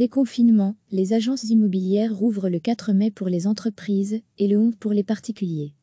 Déconfinement, les agences immobilières rouvrent le 4 mai pour les entreprises et le 11 pour les particuliers.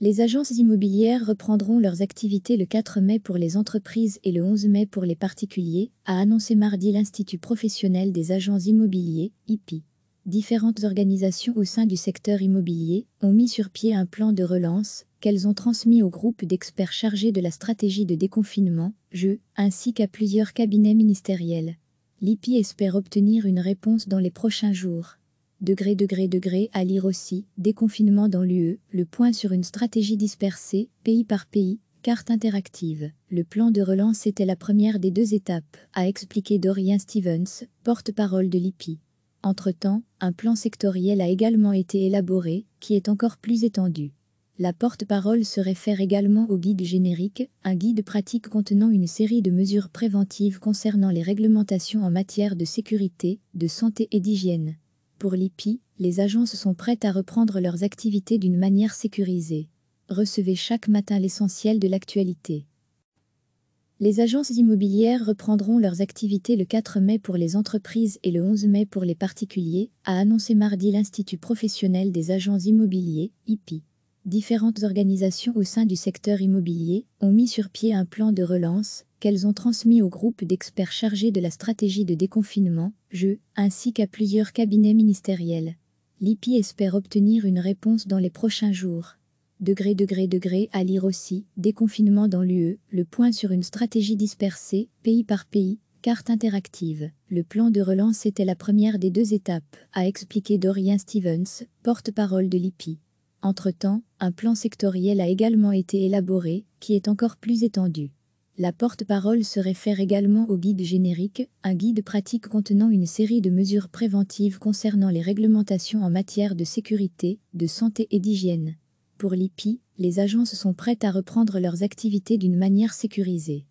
Les agences immobilières reprendront leurs activités le 4 mai pour les entreprises et le 11 mai pour les particuliers, a annoncé mardi l'Institut professionnel des agents immobiliers, IPI. Différentes organisations au sein du secteur immobilier ont mis sur pied un plan de relance qu'elles ont transmis au groupe d'experts chargés de la stratégie de déconfinement, JE, ainsi qu'à plusieurs cabinets ministériels. L'IPI espère obtenir une réponse dans les prochains jours. Degré, degré, degré, à lire aussi, déconfinement dans l'UE, le point sur une stratégie dispersée, pays par pays, carte interactive. Le plan de relance était la première des deux étapes, a expliqué Dorian Stevens, porte-parole de l'IPI. Entre-temps, un plan sectoriel a également été élaboré, qui est encore plus étendu. La porte-parole se réfère également au guide générique, un guide pratique contenant une série de mesures préventives concernant les réglementations en matière de sécurité, de santé et d'hygiène. Pour l'IPI, les agences sont prêtes à reprendre leurs activités d'une manière sécurisée. Recevez chaque matin l'essentiel de l'actualité. Les agences immobilières reprendront leurs activités le 4 mai pour les entreprises et le 11 mai pour les particuliers, a annoncé mardi l'Institut professionnel des agents immobiliers, IPI différentes organisations au sein du secteur immobilier ont mis sur pied un plan de relance qu'elles ont transmis au groupe d'experts chargés de la stratégie de déconfinement, je, ainsi qu'à plusieurs cabinets ministériels. L'IPI espère obtenir une réponse dans les prochains jours. Degré, degré, degré, à lire aussi, déconfinement dans l'UE, le point sur une stratégie dispersée, pays par pays, carte interactive. Le plan de relance était la première des deux étapes, a expliqué Dorian Stevens, porte-parole de l'IPI. Entre-temps, un plan sectoriel a également été élaboré, qui est encore plus étendu. La porte-parole se réfère également au guide générique, un guide pratique contenant une série de mesures préventives concernant les réglementations en matière de sécurité, de santé et d'hygiène. Pour l'IPI, les agences sont prêtes à reprendre leurs activités d'une manière sécurisée.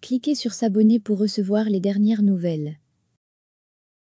Cliquez sur S'abonner pour recevoir les dernières nouvelles.